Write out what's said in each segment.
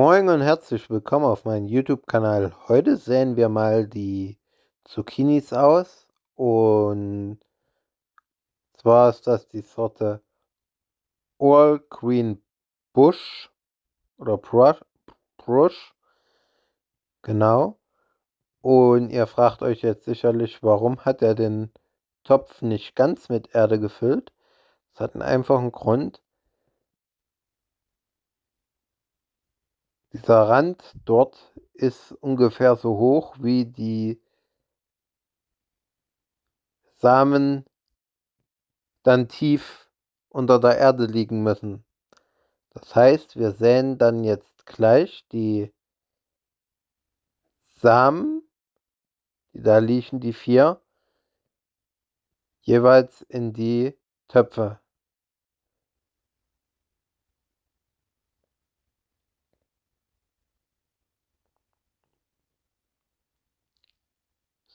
Moin und herzlich willkommen auf meinem YouTube-Kanal. Heute sehen wir mal die Zucchinis aus und zwar ist das die Sorte All Green Bush oder Brush, Brush. Genau. Und ihr fragt euch jetzt sicherlich, warum hat er den Topf nicht ganz mit Erde gefüllt? Das hat einen einfachen Grund. Dieser Rand dort ist ungefähr so hoch wie die Samen dann tief unter der Erde liegen müssen. Das heißt, wir säen dann jetzt gleich die Samen, die da liegen, die vier, jeweils in die Töpfe.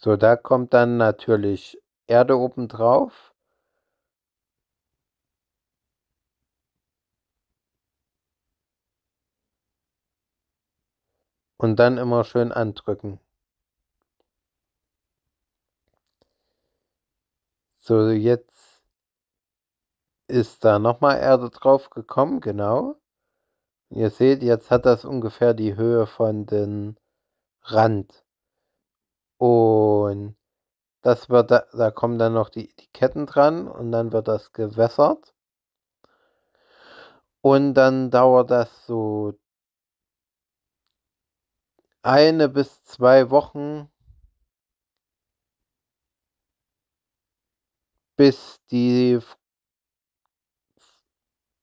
So, da kommt dann natürlich Erde oben drauf. Und dann immer schön andrücken. So, jetzt ist da nochmal Erde drauf gekommen, genau. Ihr seht, jetzt hat das ungefähr die Höhe von den Rand. Und das wird, da, da kommen dann noch die Ketten dran und dann wird das gewässert. Und dann dauert das so eine bis zwei Wochen, bis die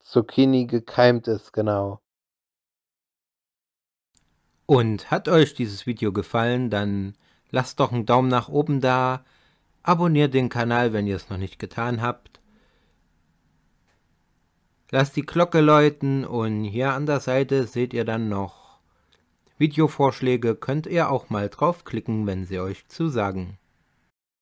Zucchini gekeimt ist, genau. Und hat euch dieses Video gefallen, dann lasst doch einen Daumen nach oben da, abonniert den Kanal, wenn ihr es noch nicht getan habt. Lasst die Glocke läuten und hier an der Seite seht ihr dann noch Videovorschläge, könnt ihr auch mal draufklicken, wenn sie euch zusagen.